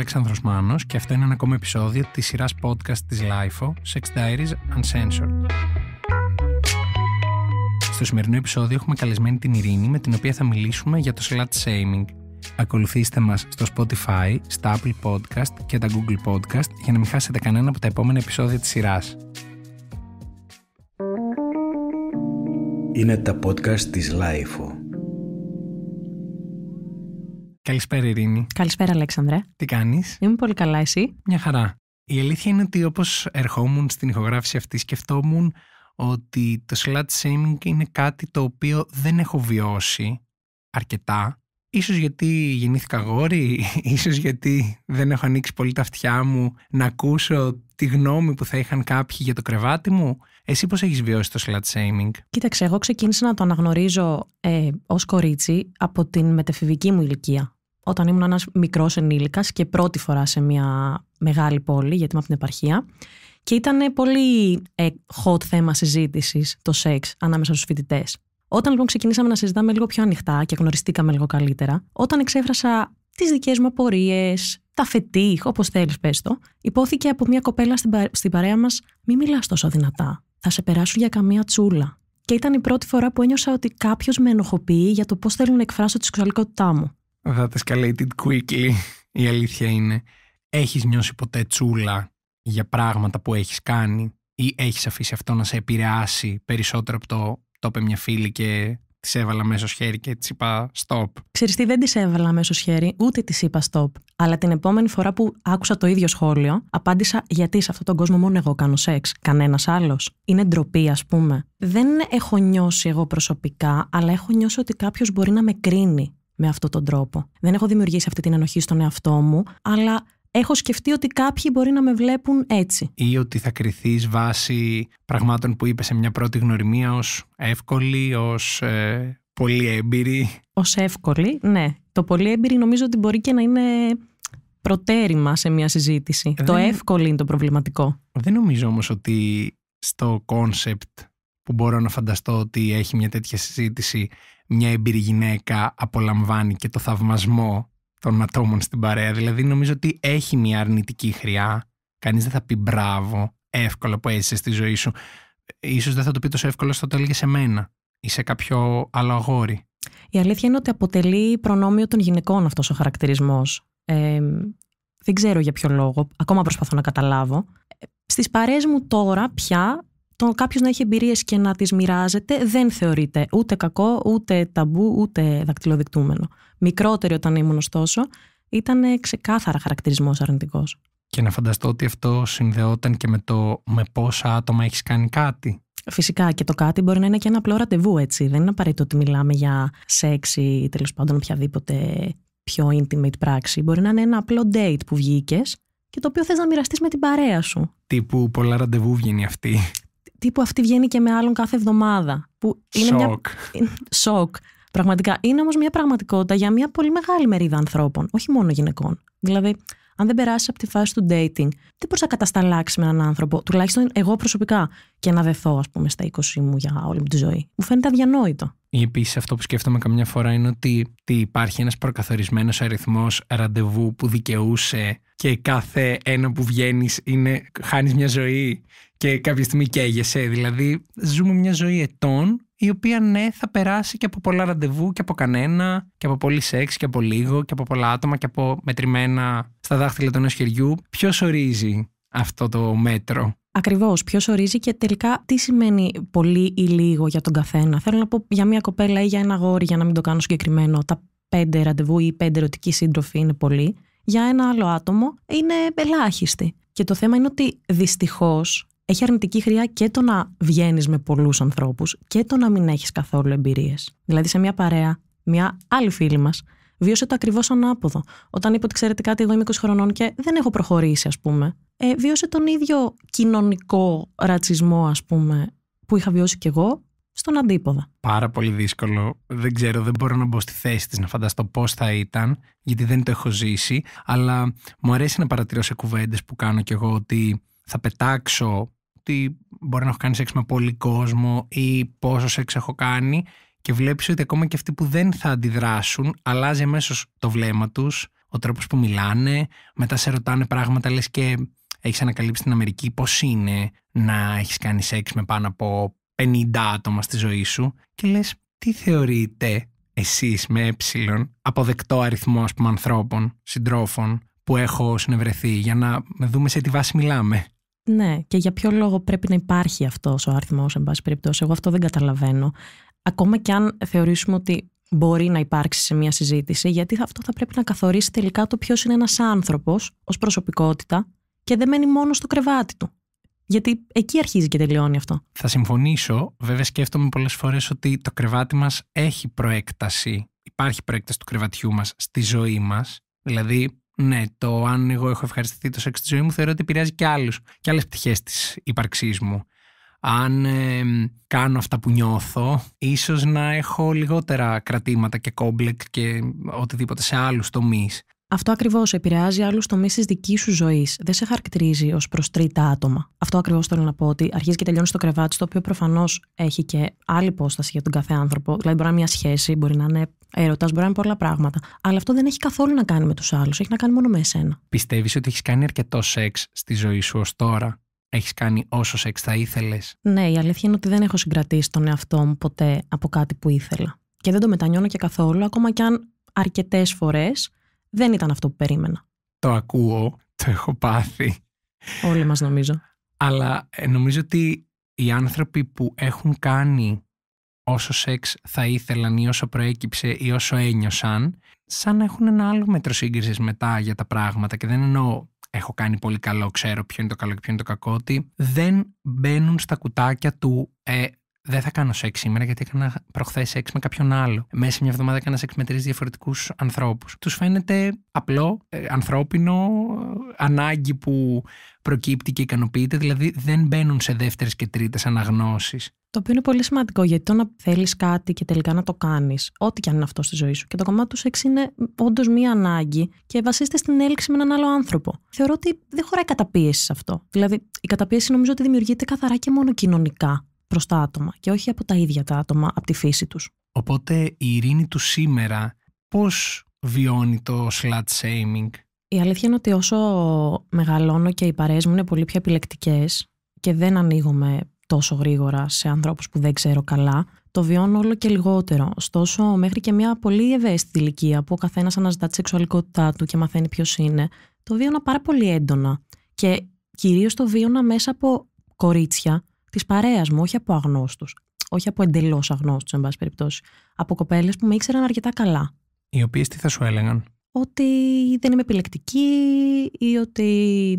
Αλέξανδρος Μάνος και αυτό είναι ένα ακόμα επεισόδιο της σειράς podcast της LIFO, Sex Diaries Uncensored. Στο σημερινό επεισόδιο έχουμε καλεσμένη την Ειρήνη με την οποία θα μιλήσουμε για το slut shaming. Ακολουθήστε μας στο Spotify, στα Apple Podcast και τα Google Podcast για να μην χάσετε κανένα από τα επόμενα επεισόδια της σειράς. Είναι τα podcast της LIFO. Καλησπέρα, Ειρήνη. Καλησπέρα, Αλέξανδρε. Τι κάνεις. Είμαι πολύ καλά, εσύ. Μια χαρά. Η αλήθεια είναι ότι όπως ερχόμουν στην ηχογράφηση αυτή, σκεφτόμουν ότι το slut shaming είναι κάτι το οποίο δεν έχω βιώσει αρκετά Ίσως γιατί γεννήθηκα γόρι, ίσως γιατί δεν έχω ανοίξει πολύ τα αυτιά μου να ακούσω τη γνώμη που θα είχαν κάποιοι για το κρεβάτι μου. Εσύ πώς έχεις βιώσει το slut shaming? Κοίταξε, εγώ ξεκίνησα να το αναγνωρίζω ε, ως κορίτσι από την μετεφηβική μου ηλικία. Όταν ήμουν ένας μικρός ενήλικας και πρώτη φορά σε μια μεγάλη πόλη, γιατί είμαι από την επαρχία, και ήταν πολύ ε, hot θέμα συζήτησης το σεξ ανάμεσα στους φοιτητές. Όταν λοιπόν ξεκινήσαμε να συζητάμε λίγο πιο ανοιχτά και γνωριστήκαμε λίγο καλύτερα, όταν εξέφρασα τις δικές μου απορίες, τα φετίχ, όπως θέλεις, πες το, υπόθηκε από μια κοπέλα στην, παρέα μας: Μην μιλάς τόσο δυνατά. Θα σε περάσουν για καμία τσούλα. Και ήταν η πρώτη φορά που ένιωσα ότι κάποιος με ενοχοποιεί για το πώς θέλω να εκφράσω τη σεξουαλικότητά μου. τα escalated quickly. Η αλήθεια είναι. Έχεις νιώσει ποτέ τσούλα για πράγματα που έχεις κάνει ή έχεις αφήσει αυτό να σε επηρεάσει περισσότερο από το το είπε μια φίλη και της έβαλα μέσω χέρι και της είπα stop. Ξέρεις τι, δεν της έβαλα μέσω χέρι, ούτε της είπα stop. Αλλά την επόμενη φορά που άκουσα το ίδιο σχόλιο, απάντησα γιατί σε αυτόν τον κόσμο μόνο εγώ κάνω σεξ. Κανένας άλλος. Είναι ντροπή, ας πούμε. Δεν έχω νιώσει εγώ προσωπικά, αλλά έχω νιώσει ότι κάποιος μπορεί να με κρίνει με αυτόν τον τρόπο. Δεν έχω δημιουργήσει αυτή την ενοχή στον εαυτό μου, αλλά έχω σκεφτεί ότι κάποιοι μπορεί να με βλέπουν έτσι. Ή ότι θα κριθείς βάσει πραγμάτων που είπες σε μια πρώτη γνωριμία ως εύκολη, ως ε, πολύ έμπειρη. Ως εύκολη, ναι. Το πολύ έμπειρη νομίζω ότι μπορεί και να είναι προτέρημα σε μια συζήτηση. Το εύκολο είναι το προβληματικό. Δεν νομίζω όμως ότι στο κόνσεπτ που μπορώ να φανταστώ ότι έχει μια τέτοια συζήτηση μια έμπειρη γυναίκα απολαμβάνει και το θαυμασμό των ατόμων στην παρέα. Δηλαδή, νομίζω ότι έχει μια αρνητική χρειά. Κανείς δεν θα πει μπράβο εύκολα που έζησε στη ζωή σου. Ίσως δεν θα το πει τόσο εύκολο στο τέλειο σε μένα ή σε κάποιο άλλο αγόρι. Η αλήθεια είναι ότι αποτελεί προνόμιο των γυναικών αυτός ο χαρακτηρισμός. Ε, δεν ξέρω για ποιο λόγο, ακόμα προσπαθώ να καταλάβω. Στις παρέες μου τώρα πια το κάποιος να έχει εμπειρίες και να τις μοιράζεται δεν θεωρείται ούτε κακό, ούτε ταμπού, ούτε δακτυλοδεικτούμενο μικρότερη όταν ήμουν ωστόσο, ήταν ξεκάθαρα χαρακτηρισμός αρνητικός. Και να φανταστώ ότι αυτό συνδεόταν και με το με πόσα άτομα έχεις κάνει κάτι. Φυσικά και το κάτι μπορεί να είναι και ένα απλό ραντεβού έτσι. Δεν είναι απαραίτητο ότι μιλάμε για σεξ ή τέλος πάντων οποιαδήποτε πιο intimate πράξη. Μπορεί να είναι ένα απλό date που βγήκες και το οποίο θες να μοιραστείς με την παρέα σου. Τύπου πολλά ραντεβού βγαίνει αυτή. Τύπου αυτή βγαίνει και με άλλον κάθε εβδομάδα. Που είναι σοκ. Μια... σοκ. Πραγματικά είναι όμως μια πραγματικότητα για μια πολύ μεγάλη μερίδα ανθρώπων, όχι μόνο γυναικών. Δηλαδή, αν δεν περάσει από τη φάση του dating, τι μπορείς να κατασταλάξεις με έναν άνθρωπο, τουλάχιστον εγώ προσωπικά, και να δεθώ, ας πούμε, στα 20 μου για όλη μου τη ζωή. Μου φαίνεται αδιανόητο. Ή επίσης αυτό που σκέφτομαι καμιά φορά είναι ότι, ότι υπάρχει ένας προκαθορισμένος αριθμός ραντεβού που δικαιούσε και κάθε ένα που βγαίνεις είναι χάνεις μια ζωή και κάποια στιγμή καίγεσαι. Δηλαδή, ζούμε μια ζωή ετών η οποία ναι θα περάσει και από πολλά ραντεβού και από κανένα και από πολύ σεξ και από λίγο και από πολλά άτομα και από μετρημένα στα δάχτυλα του ενός Ποιο Ποιος ορίζει αυτό το μέτρο. Ακριβώς. Ποιος ορίζει και τελικά τι σημαίνει πολύ ή λίγο για τον καθένα. Θέλω να πω για μια κοπέλα ή για ένα γόρι, για να μην το κάνω συγκεκριμένο. Τα πέντε ραντεβού ή πέντε ερωτικοί σύντροφοι είναι πολύ. Για ένα άλλο άτομο είναι ελάχιστη. Και το θέμα είναι ότι δυστυχώς έχει αρνητική χρειά και το να βγαίνεις με πολλούς ανθρώπους και το να μην έχεις καθόλου εμπειρίες. Δηλαδή, σε μια παρέα, μια άλλη φίλη μας, βίωσε το ακριβώς ανάποδο. Όταν είπε ότι ξέρετε κάτι, εγώ είμαι 20 χρονών και δεν έχω προχωρήσει, ας πούμε. Ε, βίωσε τον ίδιο κοινωνικό ρατσισμό, ας πούμε, που είχα βιώσει κι εγώ στον αντίποδα. Πάρα πολύ δύσκολο. Δεν ξέρω, δεν μπορώ να μπω στη θέση της να φανταστώ πώς θα ήταν, γιατί δεν το έχω ζήσει. Αλλά μου αρέσει να παρατηρώ σε κουβέντες που κάνω κι εγώ ότι θα πετάξω ότι μπορεί να έχω κάνει σεξ με πολύ κόσμο ή πόσο σεξ έχω κάνει και βλέπεις ότι ακόμα και αυτοί που δεν θα αντιδράσουν αλλάζει αμέσως το βλέμμα τους, ο τρόπος που μιλάνε, μετά σε ρωτάνε πράγματα λες και έχεις ανακαλύψει την Αμερική πώς είναι να έχεις κάνει σεξ με πάνω από 50 άτομα στη ζωή σου και λες τι θεωρείτε εσείς με έψιλον ε αποδεκτό αριθμό ανθρώπων, συντρόφων που έχω συνευρεθεί για να δούμε σε τι βάση μιλάμε. Ναι, και για ποιο λόγο πρέπει να υπάρχει αυτός ο αριθμός, εν πάση περιπτώσει. Εγώ αυτό δεν καταλαβαίνω. Ακόμα και αν θεωρήσουμε ότι μπορεί να υπάρξει σε μια συζήτηση, γιατί αυτό θα πρέπει να καθορίσει τελικά το ποιος είναι ένας άνθρωπος ως προσωπικότητα και δεν μένει μόνο στο κρεβάτι του. Γιατί εκεί αρχίζει και τελειώνει αυτό. Θα συμφωνήσω. Βέβαια, σκέφτομαι πολλές φορές ότι το κρεβάτι μας έχει προέκταση. Υπάρχει προέκταση του κρεβατιού μας στη ζωή μας. Δηλαδή, ναι, το αν εγώ έχω ευχαριστηθεί το σεξ τη ζωή μου θεωρώ ότι επηρεάζει και άλλους και άλλες πτυχές της ύπαρξής μου. Αν κάνω αυτά που νιώθω, ίσως να έχω λιγότερα κρατήματα και κόμπλεκ και οτιδήποτε σε άλλους τομείς. Αυτό ακριβώς επηρεάζει άλλους τομείς της δικής σου ζωής. Δεν σε χαρακτηρίζει ως προς τρίτα άτομα. Αυτό ακριβώς θέλω να πω ότι αρχίζεις και τελειώνεις στο κρεβάτι, το οποίο προφανώς έχει και άλλη υπόσταση για τον κάθε άνθρωπο. Δηλαδή, μπορεί να είναι μια σχέση, μπορεί να είναι έρωτας, μπορεί να είναι πολλά πράγματα. Αλλά αυτό δεν έχει καθόλου να κάνει με τους άλλους. Έχει να κάνει μόνο με εσένα. Πιστεύεις ότι έχεις κάνει αρκετό σεξ στη ζωή σου ως τώρα. Έχεις κάνει όσο σεξ θα ήθελες. Ναι, η αλήθεια είναι ότι δεν έχω συγκρατήσει τον εαυτό μου ποτέ από κάτι που ήθελα. Και δεν το μετανιώνω και καθόλου, ακόμα κι αν αρκετές φορές δεν ήταν αυτό που περίμενα. Το ακούω, το έχω πάθει. Όλοι μας νομίζω. Αλλά ε, νομίζω ότι οι άνθρωποι που έχουν κάνει όσο σεξ θα ήθελαν ή όσο προέκυψε ή όσο ένιωσαν, σαν να έχουν ένα άλλο μέτρο σύγκρισης μετά για τα πράγματα. Και δεν εννοώ έχω κάνει πολύ καλό, ξέρω ποιο είναι το καλό και ποιο είναι το κακό, ότι δεν μπαίνουν στα κουτάκια του ε, δεν θα κάνω σεξ σήμερα γιατί έκανα προχθές σεξ με κάποιον άλλο. Μέσα μια εβδομάδα έκανα σεξ με τρεις διαφορετικούς ανθρώπους. Τους φαίνεται απλό, ε, ανθρώπινο, ε, ανάγκη που προκύπτει και ικανοποιείται, δηλαδή δεν μπαίνουν σε δεύτερες και τρίτες αναγνώσεις. Το οποίο είναι πολύ σημαντικό γιατί το να θέλεις κάτι και τελικά να το κάνεις, ό,τι και αν είναι αυτό στη ζωή σου. Και το κομμάτι του σεξ είναι όντως μία ανάγκη και βασίζεται στην έλξη με έναν άλλο άνθρωπο. Θεωρώ ότι δεν χωράει καταπίεση σε αυτό. Δηλαδή, η καταπίεση νομίζω ότι δημιουργείται καθαρά και μόνο κοινωνικά προς τα άτομα και όχι από τα ίδια τα άτομα, από τη φύση τους. Οπότε η ειρήνη του σήμερα πώς βιώνει το slut shaming. Η αλήθεια είναι ότι όσο μεγαλώνω και οι παρέες μου είναι πολύ πιο επιλεκτικές και δεν ανοίγομαι τόσο γρήγορα σε ανθρώπους που δεν ξέρω καλά, το βιώνω όλο και λιγότερο. Ωστόσο, μέχρι και μια πολύ ευαίσθητη ηλικία που ο καθένας αναζητά τη σεξουαλικότητά του και μαθαίνει ποιος είναι, το βίωνα πάρα πολύ έντονα. Και κυρίως το βίωνα μέσα από κορίτσια της παρέας μου, όχι από αγνώστους. Όχι από εντελώς αγνώστους, εν πάση περιπτώσει. Από κοπέλες που με ήξεραν αρκετά καλά. Οι οποίες τι θα σου έλεγαν. Ότι δεν είμαι επιλεκτική ή ότι.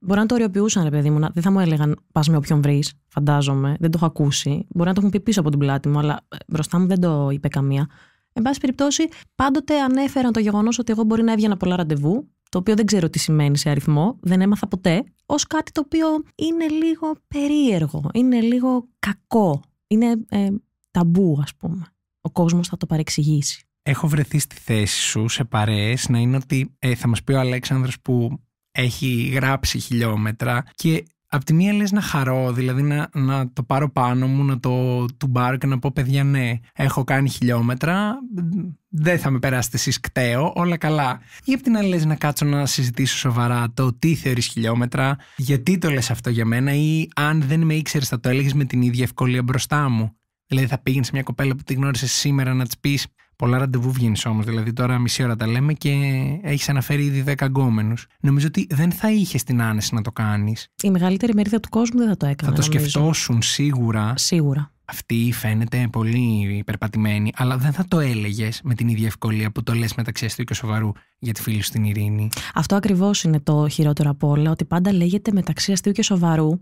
Μπορεί να το οριοποιούσαν, ρε παιδί μου. Δεν θα μου έλεγαν πας με όποιον βρεις, φαντάζομαι. Δεν το έχω ακούσει. Μπορεί να το έχουν πει πίσω από την πλάτη μου, αλλά ε, μπροστά μου δεν το είπε καμία. Εν πάση περιπτώσει, πάντοτε ανέφεραν το γεγονός ότι εγώ μπορεί να έβγαινα πολλά ραντεβού το οποίο δεν ξέρω τι σημαίνει σε αριθμό, δεν έμαθα ποτέ, ως κάτι το οποίο είναι λίγο περίεργο, είναι λίγο κακό, είναι ε, ταμπού ας πούμε. Ο κόσμος θα το παρεξηγήσει. Έχω βρεθεί στη θέση σου σε παρέες να είναι ότι ε, θα μας πει ο Αλέξανδρος που έχει γράψει χιλιόμετρα και Απ' τη μία λες να χαρώ, δηλαδή να, να το πάρω πάνω μου, να το τουμπάρω και να πω παιδιά ναι, έχω κάνει χιλιόμετρα, δεν θα με περάσετε εσείς κταίω, όλα καλά. Ή απ' την άλλη λες να κάτσω να συζητήσω σοβαρά το τι θεωρείς χιλιόμετρα, γιατί το λες αυτό για μένα ή αν δεν με ήξερες θα το έλεγες με την ίδια ευκολία μπροστά μου. Δηλαδή θα πήγαινε σε μια κοπέλα που τη γνώρισες σήμερα να της πεις Πολλά ραντεβού βγαίνεις όμως. Δηλαδή, τώρα μισή ώρα τα λέμε και έχεις αναφέρει ήδη 10 γκόμενους. Νομίζω ότι δεν θα είχες την άνεση να το κάνεις. Η μεγαλύτερη μερίδα του κόσμου δεν θα το έκανε. Θα το νομίζω. σίγουρα. Σίγουρα. Αυτή φαίνεται πολύ υπερπατημένη, αλλά δεν θα το έλεγες με την ίδια ευκολία που το λες μεταξύ αστείου και σοβαρού για τη φίλη στην ειρήνη. Αυτό ακριβώς είναι το χειρότερο απ' όλα, ότι πάντα λέγεται μεταξύ αστείου και σοβαρού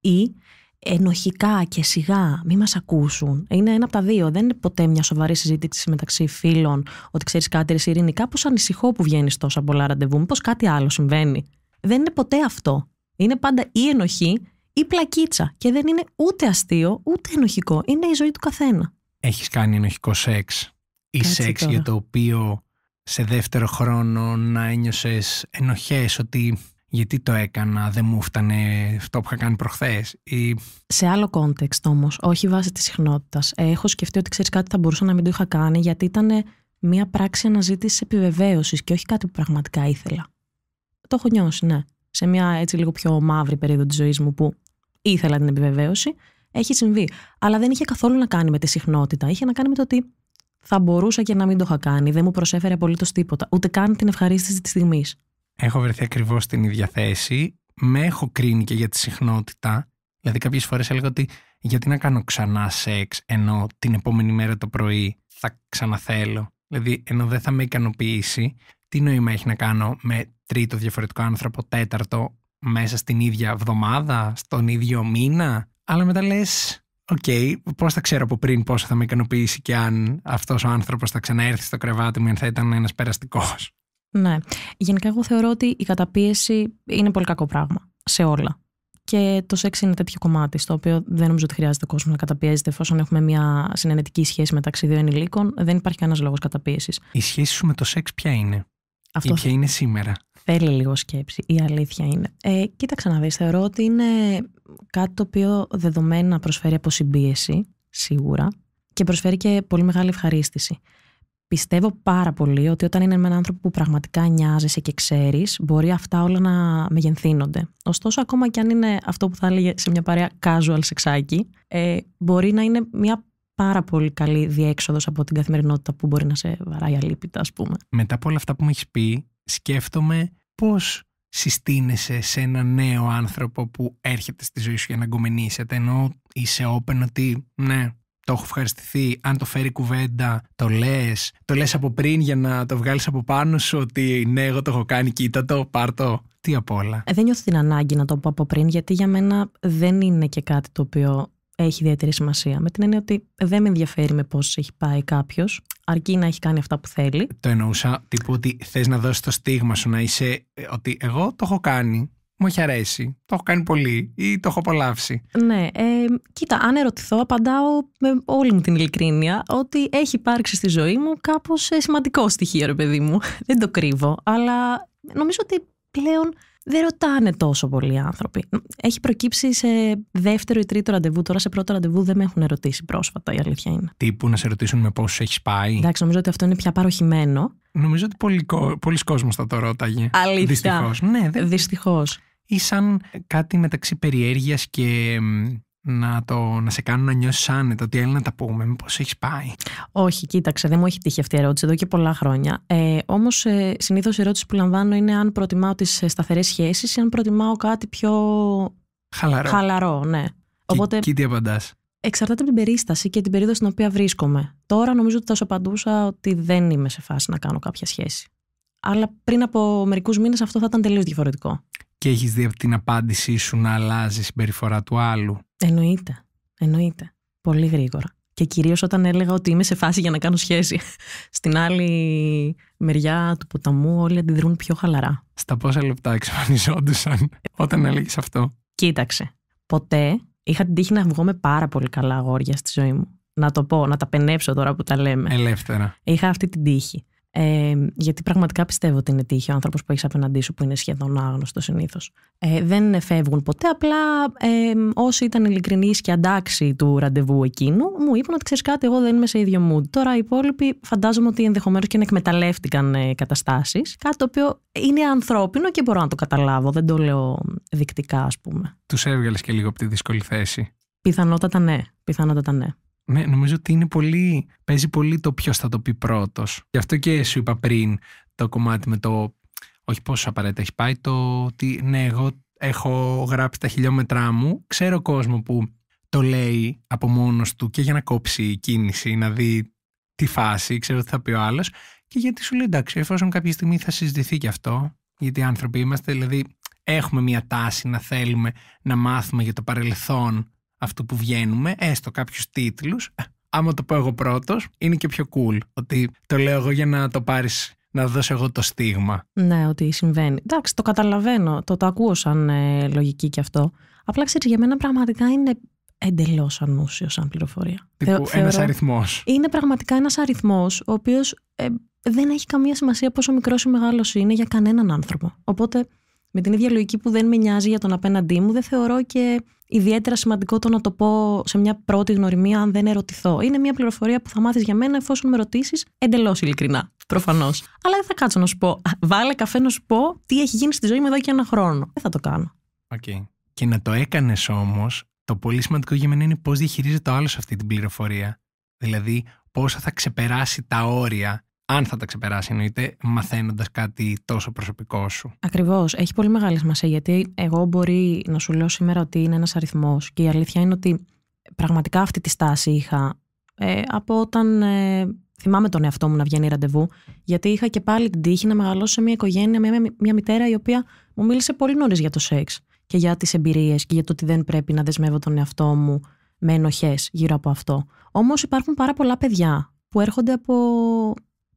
ή ενοχικά και σιγά μη μας ακούσουν. Είναι ένα από τα δύο. Δεν είναι ποτέ μια σοβαρή συζήτηση μεταξύ φίλων ότι ξέρεις κάτι ρε Σιρήνη. Κάπως ανησυχώ που βγαίνεις τόσα πολλά ραντεβού. Μήπως κάτι άλλο συμβαίνει. Δεν είναι ποτέ αυτό. Είναι πάντα η ενοχή ή πλακίτσα. Και δεν είναι ούτε αστείο ούτε ενοχικό. Είναι η ζωή του καθένα. Έχεις κάνει ενοχικό σεξ ή σεξ για το οποίο σε δεύτερο χρόνο να ένιωσες ενοχές ότι γιατί το έκανα, δεν μου φτάνε αυτό που είχα κάνει προχθές. Ή... Σε άλλο context όμως, όχι βάσει της συχνότητας. Ε, έχω σκεφτεί ότι ξέρεις κάτι θα μπορούσα να μην το είχα κάνει, γιατί ήταν μία πράξη αναζήτησης επιβεβαίωσης και όχι κάτι που πραγματικά ήθελα. Το έχω νιώσει, ναι. Σε μια έτσι λίγο πιο μαύρη περίοδο της ζωής μου που ήθελα την επιβεβαίωση, έχει συμβεί. Αλλά δεν είχε καθόλου να κάνει με τη συχνότητα. Είχε να κάνει με το ότι θα μπορούσα και να μην το είχα κάνει. Δεν μου προσέφερε απολύτως τίποτα. Ούτε καν την ευχαρίστηση της στιγμής έχω βρεθεί ακριβώς στην ίδια θέση. Με έχω κρίνει και για τη συχνότητα. Δηλαδή, κάποιες φορές έλεγα ότι γιατί να κάνω ξανά σεξ, ενώ την επόμενη μέρα το πρωί θα ξαναθέλω. Δηλαδή, ενώ δεν θα με ικανοποιήσει, τι νόημα έχει να κάνω με τρίτο διαφορετικό άνθρωπο, τέταρτο, μέσα στην ίδια εβδομάδα, στον ίδιο μήνα. Αλλά μετά λες, Οκ, okay, πώς θα ξέρω από πριν πόσο θα με ικανοποιήσει και αν αυτός ο άνθρωπος θα ξαναέρθει στο κρεβάτι μου, αν θα ήταν ένας περαστικός. Ναι. Γενικά, εγώ θεωρώ ότι η καταπίεση είναι πολύ κακό πράγμα σε όλα. Και το σεξ είναι τέτοιο κομμάτι, στο οποίο δεν νομίζω ότι χρειάζεται ο κόσμος να καταπιέζεται εφόσον έχουμε μια συνενετική σχέση μεταξύ δύο ενηλίκων. Δεν υπάρχει κανένας λόγος καταπίεσης. Η σχέση σου με το σεξ ποια είναι. Αυτό ή ποια είναι σήμερα. Θέλει λίγο σκέψη. Η αλήθεια είναι. Ε, κοίταξε να δεις. Θεωρώ ότι είναι κάτι το οποίο δεδομένα προσφέρει αποσυμπίεση, σίγουρα, και προσφέρει και πολύ μεγάλη ευχαρίστηση πιστεύω πάρα πολύ ότι όταν είναι με έναν άνθρωπο που πραγματικά νοιάζεσαι και ξέρεις, μπορεί αυτά όλα να μεγενθύνονται. Ωστόσο, ακόμα και αν είναι αυτό που θα έλεγε σε μια παρέα casual σεξάκι, ε, μπορεί να είναι μια πάρα πολύ καλή διέξοδος από την καθημερινότητα που μπορεί να σε βαράει αλήπητα, ας πούμε. Μετά από όλα αυτά που μου έχεις πει, σκέφτομαι πώς συστήνεσαι σε ένα νέο άνθρωπο που έρχεται στη ζωή σου για να γκομενήσετε ενώ είσαι open ότι ναι, το έχω ευχαριστηθεί. Αν το φέρει κουβέντα, το λες. Το λες από πριν για να το βγάλεις από πάνω σου ότι ναι, εγώ το έχω κάνει, κοίτα το, πάρτο. Τι απ' όλα. Ε, δεν νιώθω την ανάγκη να το πω από πριν, γιατί για μένα δεν είναι και κάτι το οποίο έχει ιδιαίτερη σημασία. Με την έννοια ότι δεν με ενδιαφέρει με πόσε έχει πάει κάποιος, αρκεί να έχει κάνει αυτά που θέλει. Το εννοούσα τύπου ότι θες να δώσεις το στίγμα σου, να είσαι ε, ότι εγώ το έχω κάνει μου έχει αρέσει, το έχω κάνει πολύ ή το έχω απολαύσει. Ναι, ε, κοίτα, αν ερωτηθώ, απαντάω με όλη μου την ειλικρίνεια ότι έχει υπάρξει στη ζωή μου κάπως ε, σημαντικό στοιχείο, ρε παιδί μου. Δεν το κρύβω, αλλά νομίζω ότι πλέον δεν ρωτάνε τόσο πολλοί άνθρωποι. Έχει προκύψει σε δεύτερο ή τρίτο ραντεβού. Τώρα σε πρώτο ραντεβού δεν με έχουν ερωτήσει πρόσφατα, η αλήθεια είναι. Τύπου να σε ρωτήσουν με πόσους έχεις πάει. Εντάξει, νομίζω ότι αυτό είναι πια παροχημένο. Νομίζω ότι πολλοί, κόσμος θα το ρώταγε. Αλήθεια. Δυστυχώς. Ναι, δε... Δυστυχώς. Ή σαν κάτι μεταξύ περιέργειας και να, το, να σε κάνουν να νιώσεις άνετα, ότι έλα να τα πούμε, μήπως έχεις πάει. Όχι, κοίταξε, δεν μου έχει τύχει αυτή η ερώτηση εδώ και πολλά χρόνια. Ε, Όμως, ε, συνήθως η ερώτηση που λαμβάνω είναι αν προτιμάω τις ε, σταθερές σχέσεις ή αν προτιμάω κάτι πιο. Χαλαρό. Χαλαρό, ναι. Οπότε, και, τι απαντάς. Εξαρτάται από την περίσταση και την περίοδο στην οποία βρίσκομαι. Τώρα νομίζω ότι θα σου απαντούσα ότι δεν είμαι σε φάση να κάνω κάποια σχέση. Αλλά πριν από μερικούς μήνες αυτό θα ήταν τελείως διαφορετικό. Και έχεις δει την απάντησή σου να αλλάζει η συμπεριφορά του άλλου. Εννοείται. Εννοείται. Πολύ γρήγορα. Και κυρίως όταν έλεγα ότι είμαι σε φάση για να κάνω σχέση. Στην άλλη μεριά του ποταμού όλοι αντιδρούν πιο χαλαρά. Στα πόσα λεπτά εξαφανιζόντουσαν ε, όταν έλεγες αυτό. Κοίταξε. Ποτέ είχα την τύχη να βγω με πάρα πολύ καλά αγόρια στη ζωή μου. Να το πω, να τα πενέψω τώρα που τα λέμε. Ελεύθερα. Είχα αυτή την τύχη. Ε, γιατί πραγματικά πιστεύω ότι είναι τύχη ο άνθρωπος που έχεις απέναντί σου, που είναι σχεδόν άγνωστο συνήθως. Ε, δεν φεύγουν ποτέ. Απλά ε, όσοι ήταν ειλικρινεί και αντάξει του ραντεβού εκείνου, μου είπαν ότι ξέρεις κάτι, εγώ δεν είμαι σε ίδιο mood. Τώρα οι υπόλοιποι φαντάζομαι ότι ενδεχομένως και να εκμεταλλεύτηκαν ε, καταστάσεις. Κάτι το οποίο είναι ανθρώπινο και μπορώ να το καταλάβω. Δεν το λέω δεικτικά, ας πούμε. Τους έβγαλες και λίγο από τη δύσκολη θέση. Πιθανότατα ναι. Πιθανότατα ναι. Ναι, νομίζω ότι είναι πολύ, παίζει πολύ το ποιος θα το πει πρώτος. Γι' αυτό και σου είπα πριν το κομμάτι με το. Όχι πόσο απαραίτητα έχει πάει, το ότι ναι, εγώ έχω γράψει τα χιλιόμετρά μου. Ξέρω κόσμο που το λέει από μόνος του και για να κόψει η κίνηση, να δει τη φάση, ξέρω τι θα πει ο άλλος. και γιατί σου λέει εντάξει, εφόσον κάποια στιγμή θα συζητηθεί και αυτό, γιατί άνθρωποι είμαστε, δηλαδή έχουμε μια τάση να θέλουμε να μάθουμε για το παρελθόν αυτού που βγαίνουμε, έστω κάποιους τίτλους, άμα το πω εγώ πρώτος, είναι και πιο cool. Ότι το λέω εγώ για να το πάρεις να δώσω εγώ το στίγμα. Ναι, ότι συμβαίνει. Εντάξει, το καταλαβαίνω, το, το ακούω σαν ε, λογική κι αυτό. Απλά ξέρεις, για μένα πραγματικά είναι εντελώς ανούσιο σαν πληροφορία. ένα αριθμός. Είναι πραγματικά ένας αριθμός, ο οποίος ε, δεν έχει καμία σημασία πόσο μικρός ή μεγάλος είναι για κανέναν άνθρωπο. Οπότε, με την ίδια λογική που δεν με νοιάζει για τον απέναντί μου, δεν θεωρώ και ιδιαίτερα σημαντικό το να το πω σε μια πρώτη γνωριμία αν δεν ερωτηθώ. Είναι μια πληροφορία που θα μάθεις για μένα εφόσον με ρωτήσεις εντελώς ειλικρινά. Προφανώς. Αλλά δεν θα κάτσω να σου πω. Βάλε καφέ να σου πω τι έχει γίνει στη ζωή μου εδώ και ένα χρόνο. Δεν θα το κάνω. Okay. Και να το έκανες όμως, το πολύ σημαντικό για μένα είναι πώς διαχειρίζεται ο άλλος αυτή την πληροφορία. Δηλαδή, πόσο θα ξεπεράσει τα όρια αν θα τα ξεπεράσει, εννοείται, μαθαίνοντας κάτι τόσο προσωπικό σου. Ακριβώς. Έχει πολύ μεγάλη σημασία γιατί εγώ μπορεί να σου λέω σήμερα ότι είναι ένας αριθμός και η αλήθεια είναι ότι πραγματικά αυτή τη στάση είχα ε, από όταν ε, θυμάμαι τον εαυτό μου να βγαίνει ραντεβού. Γιατί είχα και πάλι την τύχη να μεγαλώσω σε μια οικογένεια με μια, μια μητέρα η οποία μου μίλησε πολύ νωρίς για το σεξ και για τις εμπειρίες και για το ότι δεν πρέπει να δεσμεύω τον εαυτό μου με ενοχές γύρω από αυτό. Όμως υπάρχουν πάρα πολλά παιδιά που έρχονται από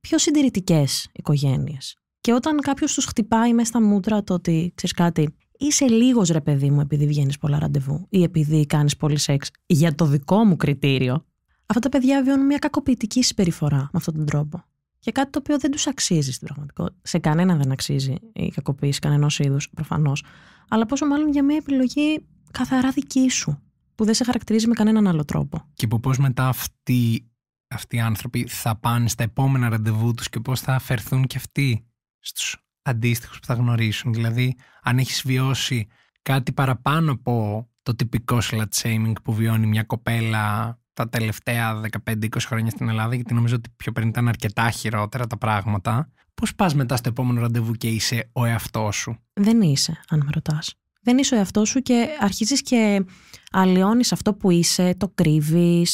πιο συντηρητικές οικογένειες. Και όταν κάποιος τους χτυπάει μέσα στα μούτρα το ότι ξέρεις κάτι, είσαι λίγος ρε παιδί μου επειδή βγαίνεις πολλά ραντεβού ή επειδή κάνεις πολύ σεξ για το δικό μου κριτήριο. Αυτά τα παιδιά βιώνουν μια κακοποιητική συμπεριφορά με αυτόν τον τρόπο. Για κάτι το οποίο δεν τους αξίζει στην πραγματικότητα. Σε κανένα δεν αξίζει η κακοποίηση κανένα είδους, προφανώς. Αλλά πόσο μάλλον για μια επιλογή καθαρά δική σου, που δεν σε χαρακτηρίζει με κανέναν άλλο τρόπο. Και που πώς μετά αυτή αυτοί οι άνθρωποι θα πάνε στα επόμενα ραντεβού τους και πώς θα αφαιρθούν και αυτοί στους αντίστοιχους που θα γνωρίσουν. Δηλαδή, αν έχεις βιώσει κάτι παραπάνω από το τυπικό slut shaming που βιώνει μια κοπέλα τα τελευταία 15-20 χρόνια στην Ελλάδα, γιατί νομίζω ότι πιο πριν ήταν αρκετά χειρότερα τα πράγματα. πώς πας μετά στο επόμενο ραντεβού και είσαι ο εαυτός σου. Δεν είσαι, αν με ρωτάς. Δεν είσαι ο εαυτός σου και αρχίζεις και αλλοιώνεις αυτό που είσαι, το κρύβεις,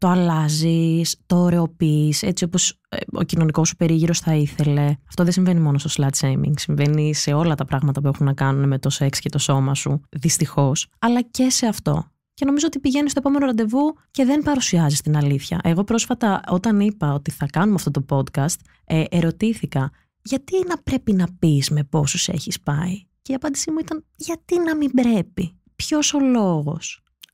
το αλλάζεις, το ωρεοποιείς έτσι όπως ε, ο κοινωνικός σου περίγυρος θα ήθελε. Αυτό δεν συμβαίνει μόνο στο slut shaming, συμβαίνει σε όλα τα πράγματα που έχουν να κάνουν με το σεξ και το σώμα σου, Δυστυχώς, αλλά και σε αυτό. Και νομίζω ότι πηγαίνεις στο επόμενο ραντεβού και δεν παρουσιάζεις την αλήθεια. Εγώ πρόσφατα, όταν είπα ότι θα κάνουμε αυτό το podcast, ε, ερωτήθηκα γιατί να πρέπει να πεις με πόσους έχεις πάει. Και η απάντησή μου ήταν γιατί να μην πρέπει. Ποιος ο λόγος,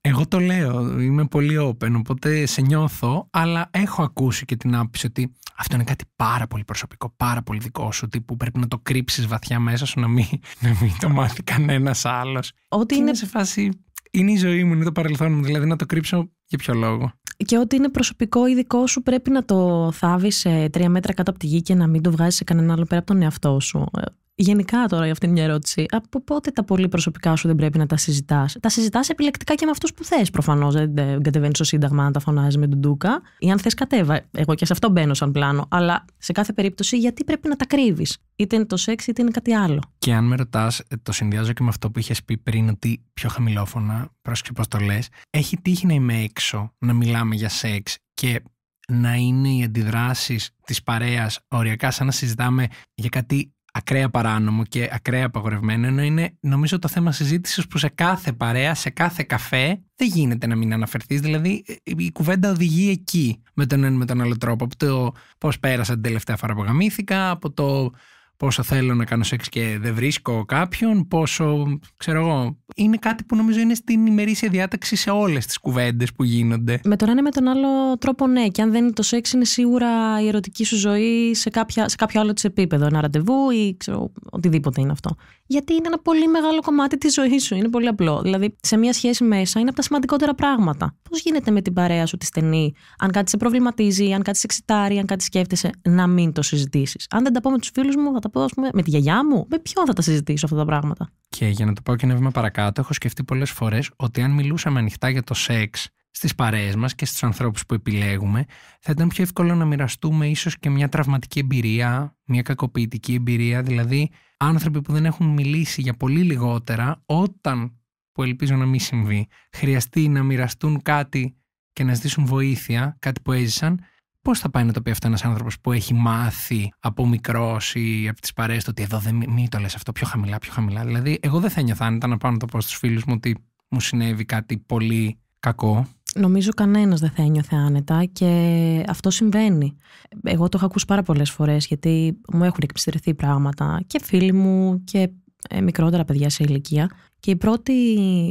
εγώ το λέω, είμαι πολύ open, οπότε σε νιώθω, αλλά έχω ακούσει και την άποψη ότι αυτό είναι κάτι πάρα πολύ προσωπικό, πάρα πολύ δικό σου, ότι που πρέπει να το κρύψεις βαθιά μέσα σου, να μην, να μην το μάθει κανένας άλλος. Ότι είναι... σε φάση. Είναι η ζωή μου, είναι το παρελθόν μου, δηλαδή να το κρύψω για ποιο λόγο. Και ό,τι είναι προσωπικό ή δικό σου πρέπει να το θάβεις ε, τρία μέτρα κάτω από τη γη και να μην το βγάζεις σε κανέναν άλλο πέρα από τον εαυτό σου. Ε, Γενικά τώρα, αυτή είναι μια ερώτηση. Από πότε τα πολύ προσωπικά σου δεν πρέπει να τα συζητάς. Τα συζητάς επιλεκτικά και με αυτούς που θες, προφανώς. Δεν κατεβαίνεις στο Σύνταγμα να τα φωνάζεις με τον Ντούκα. Ή αν θες, κατέβα. Εγώ και σε αυτό μπαίνω σαν πλάνο. Αλλά σε κάθε περίπτωση, γιατί πρέπει να τα κρύβεις. Είτε είναι το σεξ, είτε είναι κάτι άλλο. Και αν με ρωτάς, ε, το συνδυάζω και με αυτό που είχες πει πριν, ότι πιο χαμηλόφωνα, πρόσεξε πώς το λες. Έχει τύχει να είμαι έξω, να μιλάμε για σεξ και να είναι οι αντιδράσεις της παρέας οριακά σαν να συζητάμε για κάτι ακραία παράνομο και ακραία απαγορευμένο, ενώ είναι νομίζω το θέμα συζήτησης που σε κάθε παρέα, σε κάθε καφέ δεν γίνεται να μην αναφερθείς. Δηλαδή ε, η κουβέντα οδηγεί εκεί με τον ένα με τον άλλο τρόπο. Από το πώς πέρασα την τελευταία φορά που γαμήθηκα, από το πόσο θέλω να κάνω σεξ και δεν βρίσκω κάποιον, πόσο, ξέρω εγώ, είναι κάτι που νομίζω είναι στην ημερήσια διάταξη σε όλες τις κουβέντες που γίνονται. Με τον ένα με τον άλλο τρόπο ναι, και αν δεν είναι το σεξ είναι σίγουρα η ερωτική σου ζωή σε, κάποια, σε κάποιο άλλο της επίπεδο, ένα ραντεβού ή ξέρω, οτιδήποτε είναι αυτό γιατί είναι ένα πολύ μεγάλο κομμάτι της ζωής σου. Είναι πολύ απλό. Δηλαδή, σε μια σχέση μέσα είναι από τα σημαντικότερα πράγματα. Πώς γίνεται με την παρέα σου τη στενή, αν κάτι σε προβληματίζει, αν κάτι σε εξητάρει, αν κάτι σκέφτεσαι, να μην το συζητήσεις. Αν δεν τα πω με τους φίλους μου, θα τα πω ας πούμε, με τη γιαγιά μου. Με ποιον θα τα συζητήσω αυτά τα πράγματα. Και για να το πάω και ένα βήμα παρακάτω, έχω σκεφτεί πολλές φορές ότι αν μιλούσαμε ανοιχτά για το σεξ στις παρέες μας και στους ανθρώπους που επιλέγουμε, θα ήταν πιο εύκολο να μοιραστούμε ίσως και μια τραυματική εμπειρία, μια κακοποιητική εμπειρία, δηλαδή άνθρωποι που δεν έχουν μιλήσει για πολύ λιγότερα, όταν, που ελπίζω να μην συμβεί, χρειαστεί να μοιραστούν κάτι και να ζητήσουν βοήθεια, κάτι που έζησαν, Πώς θα πάει να το πει αυτό ένας άνθρωπος που έχει μάθει από μικρός ή από τις παρέες του ότι εδώ δεν μην το λες αυτό πιο χαμηλά, πιο χαμηλά. Δηλαδή, εγώ δεν θα νιώθω να πάω να το πω στους φίλους μου ότι μου συνέβη κάτι πολύ κακό νομίζω κανένας δεν θα ένιωθε άνετα και αυτό συμβαίνει. Εγώ το έχω ακούσει πάρα πολλές φορές γιατί μου έχουν εκπιστηρεθεί πράγματα και φίλοι μου και ε, μικρότερα παιδιά σε ηλικία. Και η πρώτη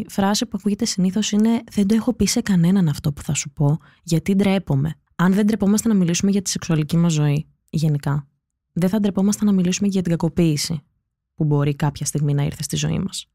φράση που ακούγεται συνήθως είναι: Δεν το έχω πει σε κανέναν αυτό που θα σου πω, γιατί ντρέπομαι. Αν δεν ντρεπόμαστε να μιλήσουμε για τη σεξουαλική μας ζωή, γενικά, δεν θα ντρεπόμαστε να μιλήσουμε για την κακοποίηση που μπορεί κάποια στιγμή να ήρθε στη ζωή μας.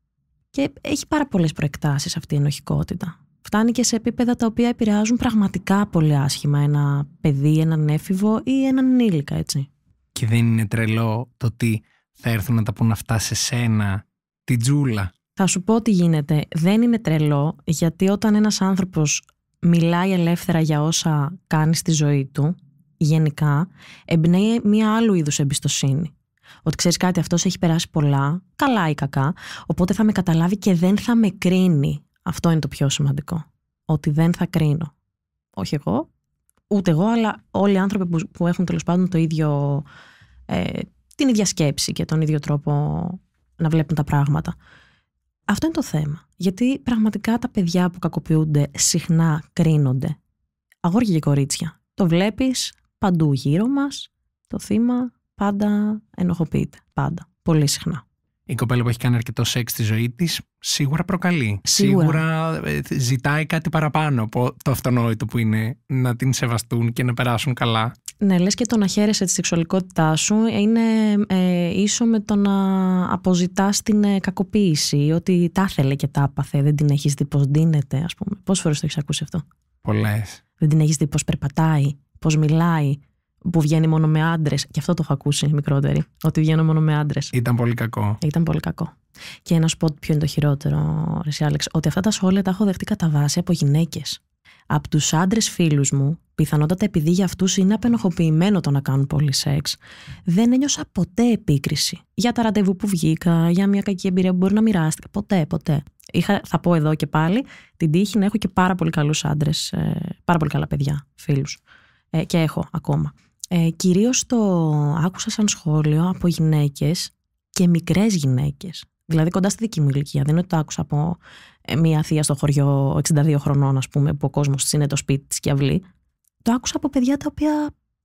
Και έχει πάρα πολλές προεκτάσεις αυτή η ενοχικότητα φτάνει και σε επίπεδα τα οποία επηρεάζουν πραγματικά πολύ άσχημα ένα παιδί, έναν έφηβο ή έναν ενήλικα, έτσι. Και δεν είναι τρελό το ότι θα έρθουν να τα πούν αυτά σε σένα, την τζούλα. Θα σου πω τι γίνεται. Δεν είναι τρελό, γιατί όταν ένας άνθρωπος μιλάει ελεύθερα για όσα κάνει στη ζωή του, γενικά, εμπνέει μία άλλου είδους εμπιστοσύνη. Ότι ξέρεις κάτι, αυτός έχει περάσει πολλά, καλά ή κακά. Οπότε θα με καταλάβει και δεν θα με κρίνει. Αυτό είναι το πιο σημαντικό. Ότι δεν θα κρίνω. Όχι εγώ, ούτε εγώ, αλλά όλοι οι άνθρωποι που, έχουν τέλος πάντων το ίδιο, ε, την ίδια σκέψη και τον ίδιο τρόπο να βλέπουν τα πράγματα. Αυτό είναι το θέμα. Γιατί πραγματικά τα παιδιά που κακοποιούνται συχνά κρίνονται. Αγόρια και κορίτσια. Το βλέπεις παντού γύρω μας. Το θύμα πάντα ενοχοποιείται. Πάντα. Πολύ συχνά η κοπέλα που έχει κάνει αρκετό σεξ στη ζωή της, σίγουρα προκαλεί. Σίγουρα. Ε, ζητάει κάτι παραπάνω από το αυτονόητο που είναι να την σεβαστούν και να περάσουν καλά. Ναι, λες και το να χαίρεσαι τη σεξουαλικότητά σου είναι ε, ίσο με το να αποζητάς την ε, κακοποίηση, ότι τα θέλε και τα άπαθε, δεν την έχεις δει πώς ντύνεται, ας πούμε. Πόσες φορές το έχεις ακούσει αυτό? Πολλές. Δεν την έχεις δει πώς περπατάει, πώς μιλάει, που βγαίνει μόνο με άντρες. Και αυτό το έχω ακούσει μικρότερη. Ότι βγαίνω μόνο με άντρες. Ήταν πολύ κακό. Ήταν πολύ κακό. Και ένα σου πω ποιο είναι το χειρότερο, Ρεσί Άλεξ, ότι αυτά τα σχόλια τα έχω δεχτεί κατά βάση από γυναίκες. Από τους άντρες φίλους μου, πιθανότατα επειδή για αυτούς είναι απενοχοποιημένο το να κάνουν πολύ σεξ, δεν ένιωσα ποτέ επίκριση. Για τα ραντεβού που βγήκα, για μια κακή εμπειρία που μπορεί να μοιράστηκα. Ποτέ, ποτέ. Είχα, θα πω εδώ και πάλι την τύχη να έχω και πάρα πολύ καλούς άντρες, ε, πάρα πολύ καλά παιδιά, φίλους. Ε, και έχω ακόμα. Ε, κυρίως το άκουσα σαν σχόλιο από γυναίκες και μικρές γυναίκες. Δηλαδή κοντά στη δική μου ηλικία. Δεν είναι ότι το άκουσα από ε, μια θεία στο χωριό 62 χρονών, ας πούμε, που ο κόσμος είναι το σπίτι της και αυλή. Το άκουσα από παιδιά τα οποία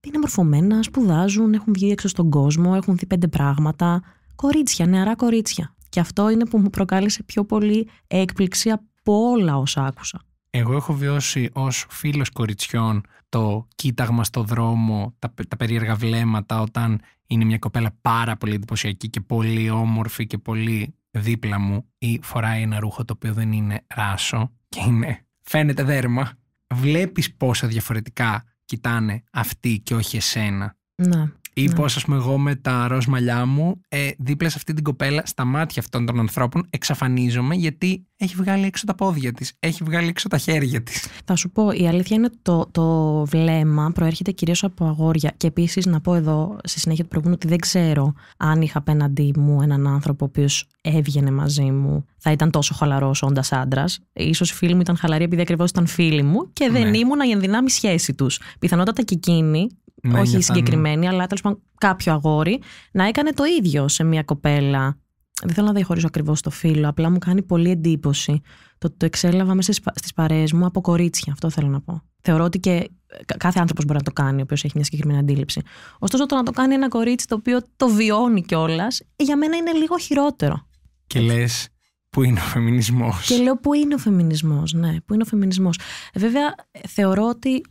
είναι μορφωμένα, σπουδάζουν, έχουν βγει έξω στον κόσμο, έχουν δει πέντε πράγματα. Κορίτσια, νεαρά κορίτσια. Και αυτό είναι που μου προκάλεσε πιο πολύ έκπληξη από όλα όσα άκουσα. Εγώ έχω βιώσει ως φίλος κοριτσιών το κοίταγμα στο δρόμο, τα, τα περίεργα βλέμματα όταν είναι μια κοπέλα πάρα πολύ εντυπωσιακή και πολύ όμορφη και πολύ δίπλα μου ή φοράει ένα ρούχο το οποίο δεν είναι ράσο και είναι φαίνεται δέρμα. Βλέπεις πόσα διαφορετικά κοιτάνε αυτοί και όχι εσένα. Να. Ή ναι. πώς, ας πούμε, εγώ με τα ροζ μαλλιά μου, ε, δίπλα σε αυτή την κοπέλα, στα μάτια αυτών των ανθρώπων, εξαφανίζομαι γιατί έχει βγάλει έξω τα πόδια της, έχει βγάλει έξω τα χέρια της. Θα σου πω, η αλήθεια είναι το, το βλέμμα προέρχεται κυρίως από αγόρια. Και επίσης να πω εδώ, στη συνέχεια του προηγούμενου, ότι δεν ξέρω αν είχα απέναντί μου έναν άνθρωπο ο οποίος έβγαινε μαζί μου, θα ήταν τόσο χαλαρός όντας άντρας. σω οι φίλοι μου ήταν χαλαροί επειδή ακριβώς ήταν φίλοι μου και δεν ναι. ήμουν η ενδυνάμει σχέση τους. Πιθανότατα και εκείνοι ναι, όχι συγκεκριμένη, αλλά τέλος πάντων κάποιο αγόρι, να έκανε το ίδιο σε μια κοπέλα. Δεν θέλω να διαχωρίσω ακριβώς το φίλο, απλά μου κάνει πολύ εντύπωση το ότι το εξέλαβα μέσα στις παρέες μου από κορίτσια. Αυτό θέλω να πω. Θεωρώ ότι και ε, κάθε άνθρωπος μπορεί να το κάνει, ο οποίος έχει μια συγκεκριμένη αντίληψη. Ωστόσο, το να το κάνει ένα κορίτσι το οποίο το βιώνει κιόλας, ε, για μένα είναι λίγο χειρότερο. Και λες, Πού είναι ο φεμινισμός. Και λέω πού είναι ο φεμινισμός, ναι, πού είναι ο φεμινισμός. Ε, βέβαια, θεωρώ ότι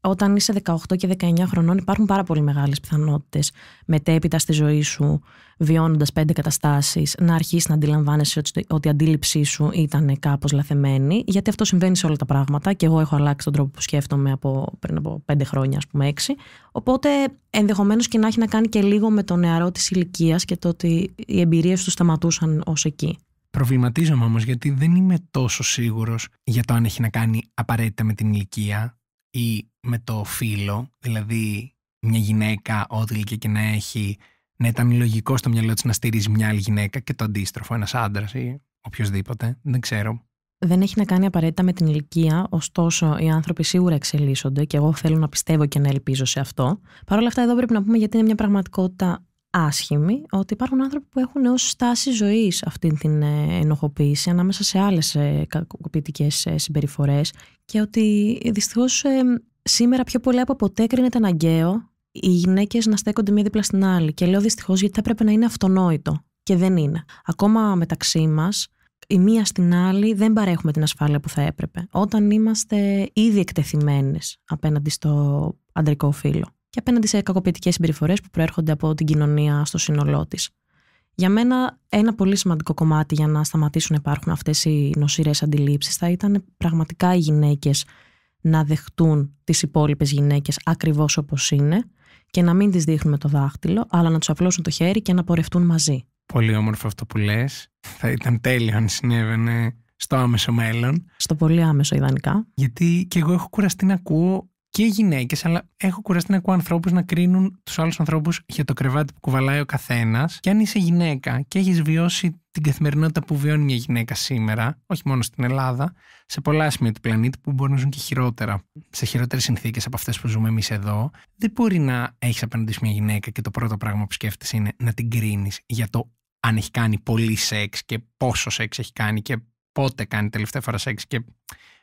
όταν είσαι 18 και 19 χρονών υπάρχουν πάρα πολύ μεγάλες πιθανότητες μετέπειτα στη ζωή σου βιώνοντας πέντε καταστάσεις να αρχίσεις να αντιλαμβάνεσαι ότι η αντίληψή σου ήταν κάπως λαθεμένη γιατί αυτό συμβαίνει σε όλα τα πράγματα και εγώ έχω αλλάξει τον τρόπο που σκέφτομαι από, πριν από πέντε χρόνια ας πούμε έξι οπότε ενδεχομένως και να έχει να κάνει και λίγο με το νεαρό της ηλικίας και το ότι οι εμπειρίες του σταματούσαν ως εκεί. Προβληματίζομαι όμως γιατί δεν είμαι τόσο σίγουρος για το αν έχει να κάνει απαραίτητα με την ηλικία ή με το φίλο, δηλαδή μια γυναίκα, ό,τι ηλικία και να έχει, να ήταν λογικό στο μυαλό της να στηρίζει μια άλλη γυναίκα και το αντίστροφο, ένας άντρας ή οποιοδήποτε. Δεν ξέρω. Δεν έχει να κάνει απαραίτητα με την ηλικία, ωστόσο οι άνθρωποι σίγουρα εξελίσσονται και εγώ θέλω να πιστεύω και να ελπίζω σε αυτό. Παρ' όλα αυτά, εδώ πρέπει να πούμε γιατί είναι μια πραγματικότητα άσχημη ότι υπάρχουν άνθρωποι που έχουν ως στάση ζωής αυτή την ε, ενοχοποίηση ανάμεσα σε άλλες ε, κακοποιητικές ε, συμπεριφορές και ότι δυστυχώς σήμερα πιο πολύ από ποτέ κρίνεται αναγκαίο οι γυναίκες να στέκονται μία δίπλα στην άλλη. Και λέω δυστυχώς γιατί θα έπρεπε να είναι αυτονόητο. Και δεν είναι. Ακόμα μεταξύ μας, η μία στην άλλη δεν παρέχουμε την ασφάλεια που θα έπρεπε. Όταν είμαστε ήδη εκτεθειμένες απέναντι στο αντρικό φύλλο και απέναντι σε κακοποιητικές συμπεριφορές που προέρχονται από την κοινωνία στο σύνολό της. Για μένα, ένα πολύ σημαντικό κομμάτι για να σταματήσουν να υπάρχουν αυτές οι νοσηρές αντιλήψεις θα ήταν πραγματικά οι γυναίκες να δεχτούν τις υπόλοιπες γυναίκες ακριβώς όπως είναι και να μην τις δείχνουμε το δάχτυλο, αλλά να τους απλώσουν το χέρι και να πορευτούν μαζί. Πολύ όμορφο αυτό που λες. Θα ήταν τέλειο αν συνέβαινε στο άμεσο μέλλον. Στο πολύ άμεσο, ιδανικά. Γιατί και εγώ έχω κουραστεί να ακούω και γυναίκες, αλλά έχω κουραστεί να ακούω ανθρώπους να κρίνουν τους άλλους ανθρώπους για το κρεβάτι που κουβαλάει ο καθένας. Και αν είσαι γυναίκα και έχεις βιώσει την καθημερινότητα που βιώνει μια γυναίκα σήμερα, όχι μόνο στην Ελλάδα, σε πολλά σημεία του πλανήτη που μπορεί να ζουν και χειρότερα, σε χειρότερες συνθήκες από αυτές που ζούμε εμείς εδώ, δεν μπορεί να έχεις απέναντι μια γυναίκα και το πρώτο πράγμα που σκέφτεσαι είναι να την κρίνεις για το αν έχει κάνει πολύ σεξ και πόσο σεξ έχει κάνει και πότε κάνει τελευταία φορά σεξ και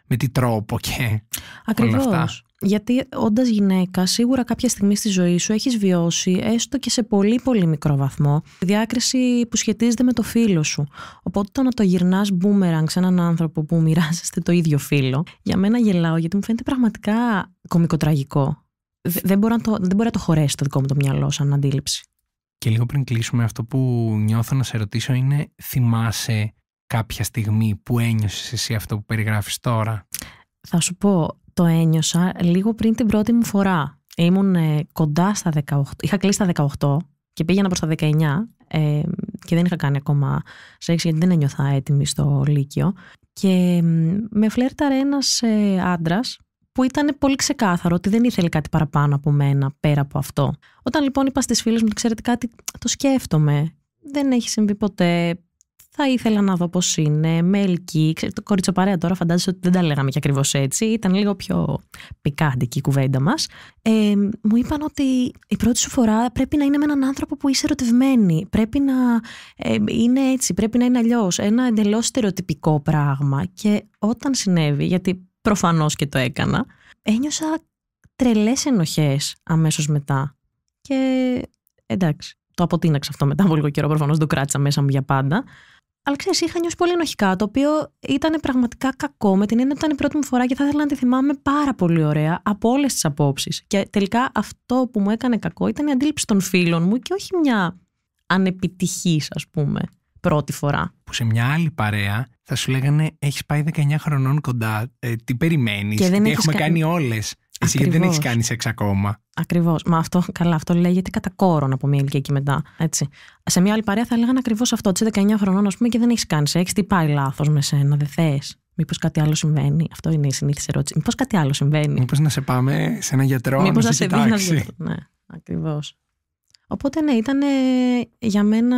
με τι τρόπο και Ακριβώς. όλα αυτά γιατί όντας γυναίκα, σίγουρα κάποια στιγμή στη ζωή σου έχεις βιώσει, έστω και σε πολύ πολύ μικρό βαθμό, τη διάκριση που σχετίζεται με το φίλο σου. Οπότε το να το γυρνάς μπούμερανγκ σε έναν άνθρωπο που μοιράζεστε το ίδιο φίλο, για μένα γελάω γιατί μου φαίνεται πραγματικά κομικοτραγικό. Δεν μπορεί να το, δεν να το χωρέσει το δικό μου το μυαλό σαν αντίληψη. Και λίγο πριν κλείσουμε, αυτό που νιώθω να σε ρωτήσω είναι, θυμάσαι κάποια στιγμή που ένιωσες εσύ αυτό που περιγράφεις τώρα. Θα σου πω, το ένιωσα λίγο πριν την πρώτη μου φορά. Ήμουν ε, κοντά στα 18, είχα κλείσει τα 18 και πήγαινα προς τα 19 ε, και δεν είχα κάνει ακόμα σεξ γιατί δεν ένιωθα έτοιμη στο Λύκειο. Και με φλέρταρε ένας ε, άντρας που ήταν πολύ ξεκάθαρο ότι δεν ήθελε κάτι παραπάνω από μένα πέρα από αυτό. Όταν λοιπόν είπα στις φίλες μου, ξέρετε κάτι, το σκέφτομαι, δεν έχει συμβεί ποτέ, θα ήθελα να δω πώς είναι, με ελκύ. Ξέρετε, το παρέα τώρα φαντάζεσαι ότι δεν τα λέγαμε και ακριβώς έτσι. Ήταν λίγο πιο πικάντικη η κουβέντα μας. Ε, μου είπαν ότι η πρώτη σου φορά πρέπει να είναι με έναν άνθρωπο που είσαι ερωτευμένη. Πρέπει να ε, είναι έτσι, πρέπει να είναι αλλιώς. Ένα εντελώς στερεοτυπικό πράγμα. Και όταν συνέβη, γιατί προφανώς και το έκανα, ένιωσα τρελές ενοχές αμέσως μετά. Και εντάξει. Το αποτείναξα αυτό μετά από λίγο καιρό, προφανώς το κράτησα μέσα μου για πάντα. Αλλά ξέρεις, είχα νιώσει πολύ ενοχικά, το οποίο ήταν πραγματικά κακό με την έννοια ότι ήταν η πρώτη μου φορά και θα ήθελα να τη θυμάμαι πάρα πολύ ωραία από όλες τις απόψεις. Και τελικά αυτό που μου έκανε κακό ήταν η αντίληψη των φίλων μου και όχι μια ανεπιτυχής, ας πούμε, πρώτη φορά. Που σε μια άλλη παρέα θα σου λέγανε: Έχεις πάει 19 χρονών κοντά, ε, τι περιμένεις, τι έχουμε κάνει όλες. Εσύ γιατί δεν έχεις κάνει σεξ ακόμα. Ακριβώς. Μα αυτό, καλά, αυτό λέγεται κατά κόρον από μια ηλικία και μετά. Έτσι. Σε μια άλλη παρέα θα έλεγαν ακριβώς αυτό. Τι 19 χρονών, ας πούμε, και δεν έχεις κάνει σεξ. Τι πάει λάθος με σένα, δεν θες. Μήπως κάτι άλλο συμβαίνει. Αυτό είναι η συνήθι ερώτηση. Μήπως κάτι άλλο συμβαίνει. Μήπως να σε πάμε σε ένα γιατρό, Μήπως να σε δει Ναι, ακριβώς. Οπότε ναι, ήταν για μένα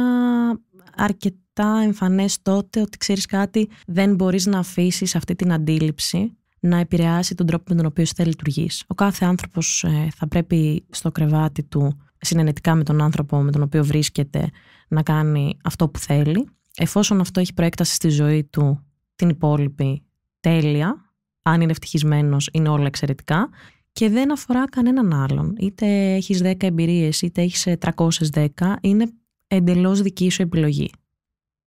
αρκετά εμφανές τότε ότι ξέρεις κάτι, δεν μπορείς να αφήσεις αυτή την αντίληψη να επηρεάσει τον τρόπο με τον οποίο θα λειτουργείς. Ο κάθε άνθρωπος ε, θα πρέπει στο κρεβάτι του, συνενετικά με τον άνθρωπο με τον οποίο βρίσκεται, να κάνει αυτό που θέλει. Εφόσον αυτό έχει προέκταση στη ζωή του την υπόλοιπη τέλεια, αν είναι ευτυχισμένος, είναι όλα εξαιρετικά. Και δεν αφορά κανέναν άλλον. Είτε έχεις 10 εμπειρίες, είτε έχεις 310, ε, είναι εντελώς δική σου επιλογή.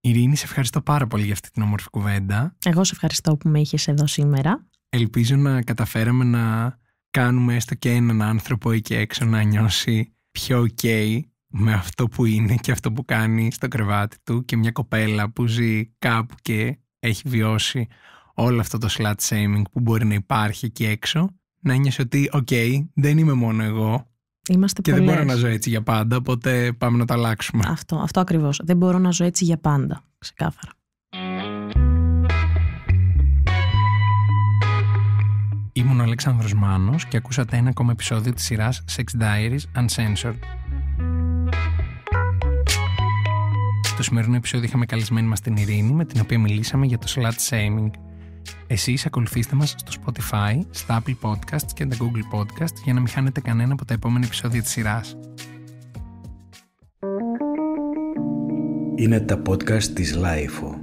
Ειρήνη, σε ευχαριστώ πάρα πολύ για αυτή την όμορφη κουβέντα. Εγώ σε ευχαριστώ που με είχες εδώ σήμερα. Ελπίζω να καταφέραμε να κάνουμε έστω και έναν άνθρωπο ή έξω να νιώσει πιο ok με αυτό που είναι και αυτό που κάνει στο κρεβάτι του και μια κοπέλα που ζει κάπου και έχει βιώσει όλο αυτό το slut shaming που μπορεί να υπάρχει εκεί έξω να νιώσει ότι ok, δεν είμαι μόνο εγώ Είμαστε και πολλές. δεν μπορώ να ζω έτσι για πάντα, οπότε πάμε να τα αλλάξουμε. Αυτό, αυτό ακριβώς. Δεν μπορώ να ζω έτσι για πάντα, ξεκάθαρα. Ήμουν ο Αλέξανδρος Μάνος και ακούσατε ένα ακόμα επεισόδιο της σειράς Sex Diaries Uncensored. Το σημερινό επεισόδιο είχαμε καλεσμένη μας την Ειρήνη με την οποία μιλήσαμε για το slut shaming. Εσείς ακολουθήστε μας στο Spotify, στα Apple Podcasts και τα Google Podcasts για να μην χάνετε κανένα από τα επόμενα επεισόδια της σειράς. Είναι τα podcast της Lifeo.